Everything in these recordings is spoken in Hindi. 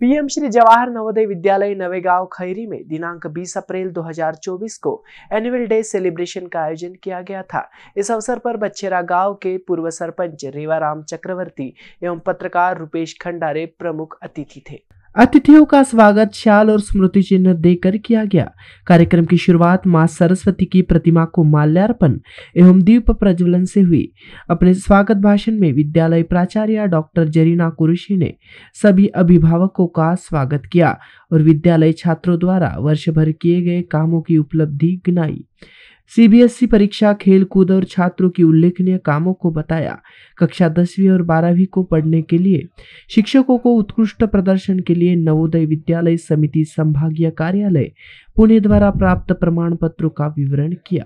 पीएम श्री जवाहर नवोदय विद्यालय नवेगांव खैरी में दिनांक 20 अप्रैल 2024 को एनुअल डे सेलिब्रेशन का आयोजन किया गया था इस अवसर पर बच्छेरा गांव के पूर्व सरपंच रेवाराम चक्रवर्ती एवं पत्रकार रुपेश खंडारे प्रमुख अतिथि थे अतिथियों का स्वागत शाल और स्मृति चिन्ह देकर किया गया कार्यक्रम की शुरुआत मां सरस्वती की प्रतिमा को माल्यार्पण एवं दीप प्रज्वलन से हुई अपने स्वागत भाषण में विद्यालय प्राचार्य डॉक्टर जरीना कुरुशी ने सभी अभिभावकों का स्वागत किया और विद्यालय छात्रों द्वारा वर्ष भर किए गए कामों की उपलब्धि गिनाई सीबीएसई परीक्षा खेलकूद और छात्रों की उल्लेखनीय कामों को बताया कक्षा दसवीं और बारहवीं को पढ़ने के लिए शिक्षकों को उत्कृष्ट प्रदर्शन के लिए नवोदय विद्यालय समिति संभागीय कार्यालय पुणे द्वारा प्राप्त प्रमाण पत्रों का विवरण किया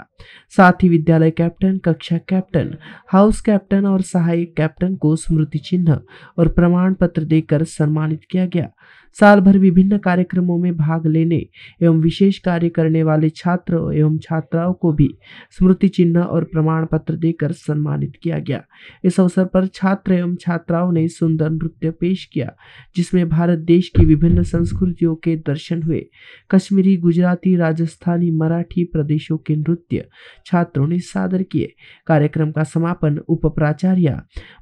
साथ ही विद्यालय कैप्टन कक्षा कैप्टन हाउस कैप्टन और सहायक कैप्टन को स्मृति चिन्ह और प्रमाण पत्र देकर सम्मानित किया गया साल भर विभिन्न कार्यक्रमों में भाग लेने एवं विशेष कार्य करने वाले छात्र एवं छात्राओं को भी स्मृति चिन्ह और प्रमाण पत्र देकर सम्मानित किया गया इस अवसर पर छात्र एवं छात्राओं ने सुंदर नृत्य पेश किया जिसमें भारत देश की विभिन्न संस्कृतियों के दर्शन हुए कश्मीरी गुजरात गुजराती राजस्थानी मराठी प्रदेशों के नृत्य छात्रों ने सादर किए कार्यक्रम का समापन उप प्राचार्य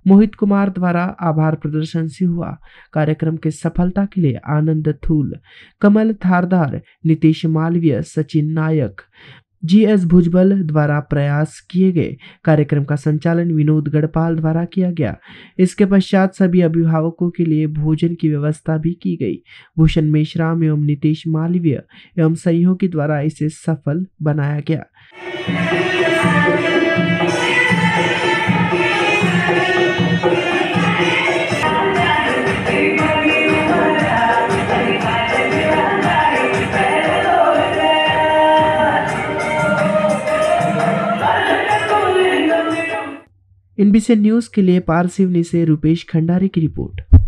मोहित कुमार द्वारा आभार प्रदर्शन से हुआ कार्यक्रम के सफलता के लिए आनंद थूल कमल थारदार नितेश मालवीय सचिन नायक जी एस भुजबल द्वारा प्रयास किए गए कार्यक्रम का संचालन विनोद गढ़पाल द्वारा किया गया इसके पश्चात सभी अभिभावकों के लिए भोजन की व्यवस्था भी की गई भूषण मेश्राम एवं नितेश मालवीय एवं सहयोगी द्वारा इसे सफल बनाया गया एनबीसी न्यूज के लिए पारसिवनी से रुपेश खंडारी की रिपोर्ट